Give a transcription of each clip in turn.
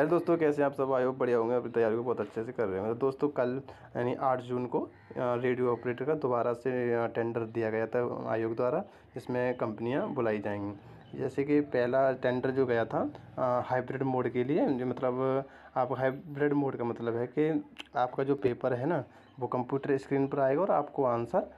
hello दोस्तों कैसे आप सब आए हो बढ़िया होंगे अपनी तैयारी को बहुत अच्छे से कर रहे हैं तो दोस्तों कल यानी आठ जून को रेडियो ऑपरेटर का दोबारा से टेंडर दिया गया था आयोग द्वारा जिसमें कंपनियां बुलाई जाएंगी जैसे कि पहला टेंडर जो गया था हाइब्रिड मोड के लिए जो मतलब आप हाइब्रिड मोड का मतलब है कि आपका जो पेपर है ना वो कंप्यूटर स्क्रीन पर आएगा और आपको answer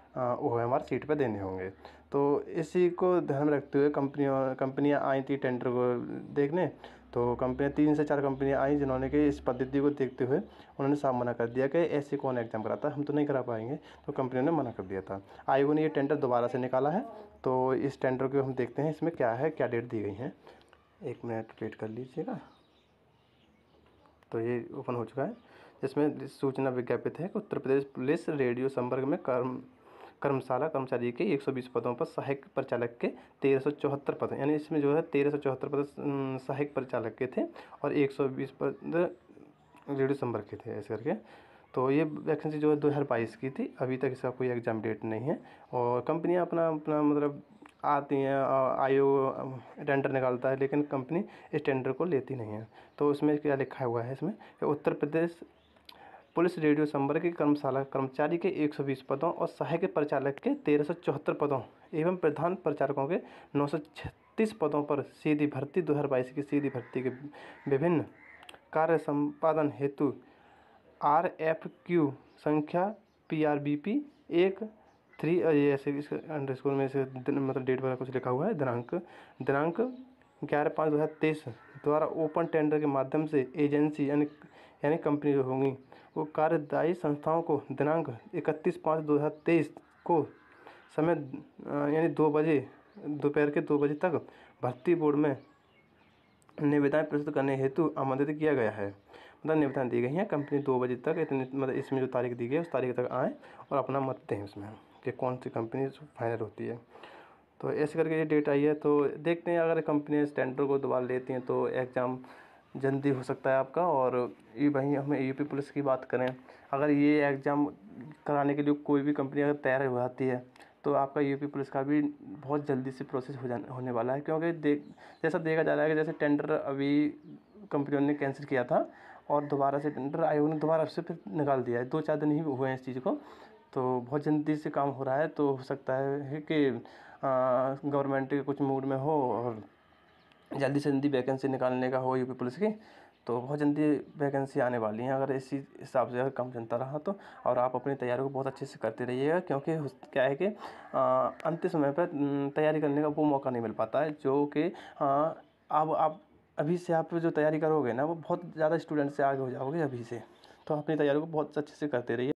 O M R sheet पर देने होंगे तो इसी को ध्यान रखते हुए कंपनियों कंपनियाँ आई थी टेंडर को देखने तो कंपनियाँ तीन से चार कंपनियाँ आई जिन्होंने कि इस पद्धति को देखते हुए उन्होंने साफ मना कर दिया कि ऐसे कौन एग्ज़ाम कराता हम तो नहीं करा पाएंगे तो कंपनियों ने मना कर दिया था आयोग ने ये टेंडर दोबारा से निकाला है तो इस टेंडर को हम देखते हैं इसमें क्या है क्या डेट दी गई है एक मिनट वेट कर लीजिएगा तो ये ओपन हो चुका है जिसमें सूचना विज्ञापित है कि उत्तर प्रदेश पुलिस रेडियो संपर्क में कर्म कर्मशाला कर्मचारी के 120 पदों पर सहायक परिचालक के तेरह पद यानी इसमें जो है तेरह पद सहायक परिचालक के थे और 120 पद रेडियो संबर के थे ऐसे करके तो ये वैकेंसी जो है दो हज़ार बाईस की थी अभी तक इसका कोई एग्ज़ाम डेट नहीं है और कंपनियाँ अपना अपना मतलब आती हैं आयोग टेंडर निकालता है लेकिन कंपनी इस टेंडर को लेती नहीं है तो उसमें क्या लिखा हुआ है इसमें उत्तर प्रदेश पुलिस रेडियो संबर के कर्मशाला कर्मचारी के 120 पदों और सहायक परिचालक के तेरह पदों एवं प्रधान परिचालकों के नौ पदों पर सीधी भर्ती 2022 की सीधी भर्ती के विभिन्न कार्य संपादन हेतु आर एफ क्यू संख्या पी आर बी पी एक थ्री ऐसे अंडर स्कूल में से मतलब डेट वगैरह कुछ लिखा हुआ है दिनांक दिनांक ग्यारह पाँच दो हज़ार तेईस द्वारा ओपन टेंडर के माध्यम से एजेंसी यानी यानी कंपनी जो होंगी को कार्यदायी संस्थाओं को दिनांक इकतीस पाँच दो हज़ार तेईस को समय यानी दो बजे दोपहर के दो बजे तक भर्ती बोर्ड में निविदाएँ प्रस्तुत करने हेतु आमंत्रित किया गया है मतलब निविदाएँ दी गई हैं कंपनी दो बजे तक इतने मतलब इसमें जो तारीख दी गई है उस तारीख तक आएँ और अपना मत दें उसमें कि कौन सी कंपनी फाइनल होती है तो ऐसे करके ये डेट आई है तो देखते हैं अगर कंपनियाँ स्टैंडर्ड को दोबारा लेती हैं तो एग्ज़ाम जल्दी हो सकता है आपका और ये वहीं हमें यू पी पुलिस की बात करें अगर ये एग्ज़ाम कराने के लिए कोई भी कंपनी अगर तैयार हो जाती है तो आपका यू पी पुलिस का भी बहुत जल्दी से प्रोसेस हो जाने होने वाला है क्योंकि देख जैसा देखा जा रहा है कि जैसे टेंडर अभी कंपनियों ने कैंसिल किया था और दोबारा से टेंडर आयोग ने दोबारा से फिर निकाल दिया है दो चार दिन ही हुए हैं इस चीज़ को तो बहुत जल्दी से काम हो रहा है तो हो सकता है कि गवर्नमेंट के कुछ मूड में हो और जल्दी से जल्दी वैकेंसी निकालने का हो यू पी पुलिस की तो बहुत जल्दी वैकेंसी आने वाली हैं अगर इसी हिसाब से अगर कम जनता रहा तो और आप अपनी तैयारी को बहुत अच्छे से करते रहिएगा क्योंकि क्या है कि अंतिम समय पर तैयारी करने का वो मौका नहीं मिल पाता है जो कि अब आप अभी से आप जो तैयारी करोगे ना वो बहुत ज़्यादा स्टूडेंट से आगे हो जाओगे अभी से तो अपनी तैयारी को बहुत अच्छे से करते रहिए